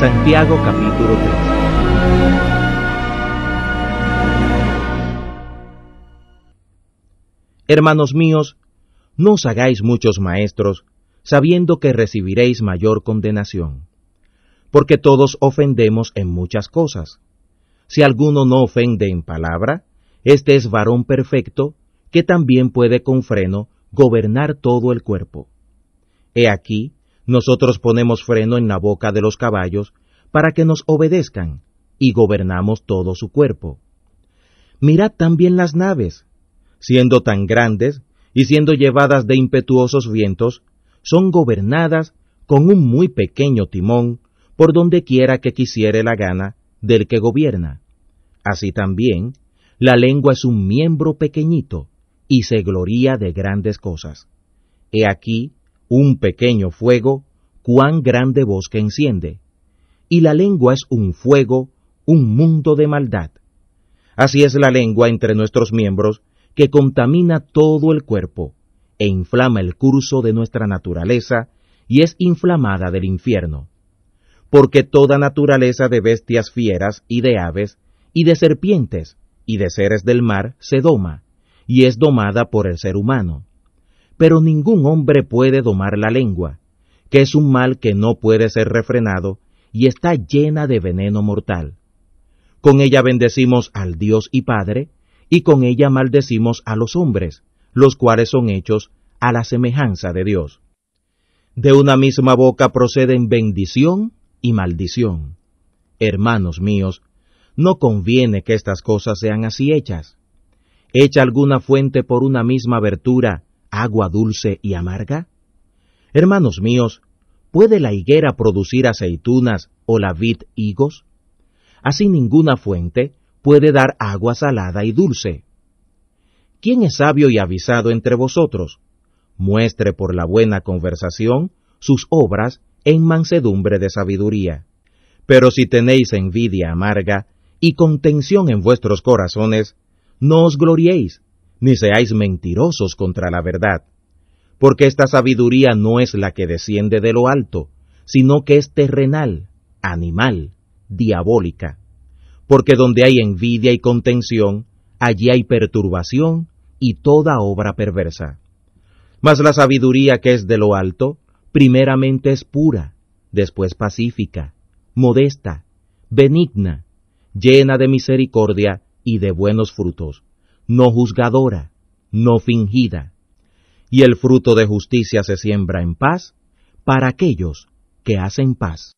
Santiago capítulo 3. Hermanos míos, no os hagáis muchos maestros, sabiendo que recibiréis mayor condenación. Porque todos ofendemos en muchas cosas. Si alguno no ofende en palabra, este es varón perfecto, que también puede con freno gobernar todo el cuerpo. He aquí, nosotros ponemos freno en la boca de los caballos para que nos obedezcan y gobernamos todo su cuerpo. Mirad también las naves, siendo tan grandes y siendo llevadas de impetuosos vientos, son gobernadas con un muy pequeño timón por donde quiera que quisiere la gana del que gobierna. Así también, la lengua es un miembro pequeñito y se gloría de grandes cosas. He aquí un pequeño fuego, cuán grande bosque enciende. Y la lengua es un fuego, un mundo de maldad. Así es la lengua entre nuestros miembros, que contamina todo el cuerpo, e inflama el curso de nuestra naturaleza, y es inflamada del infierno. Porque toda naturaleza de bestias fieras y de aves, y de serpientes, y de seres del mar se doma, y es domada por el ser humano pero ningún hombre puede domar la lengua, que es un mal que no puede ser refrenado y está llena de veneno mortal. Con ella bendecimos al Dios y Padre, y con ella maldecimos a los hombres, los cuales son hechos a la semejanza de Dios. De una misma boca proceden bendición y maldición. Hermanos míos, no conviene que estas cosas sean así hechas. Echa alguna fuente por una misma abertura agua dulce y amarga? Hermanos míos, ¿puede la higuera producir aceitunas o la vid higos? Así ninguna fuente puede dar agua salada y dulce. ¿Quién es sabio y avisado entre vosotros? Muestre por la buena conversación sus obras en mansedumbre de sabiduría. Pero si tenéis envidia amarga y contención en vuestros corazones, no os gloriéis, ni seáis mentirosos contra la verdad, porque esta sabiduría no es la que desciende de lo alto, sino que es terrenal, animal, diabólica. Porque donde hay envidia y contención, allí hay perturbación y toda obra perversa. Mas la sabiduría que es de lo alto, primeramente es pura, después pacífica, modesta, benigna, llena de misericordia y de buenos frutos no juzgadora, no fingida. Y el fruto de justicia se siembra en paz para aquellos que hacen paz.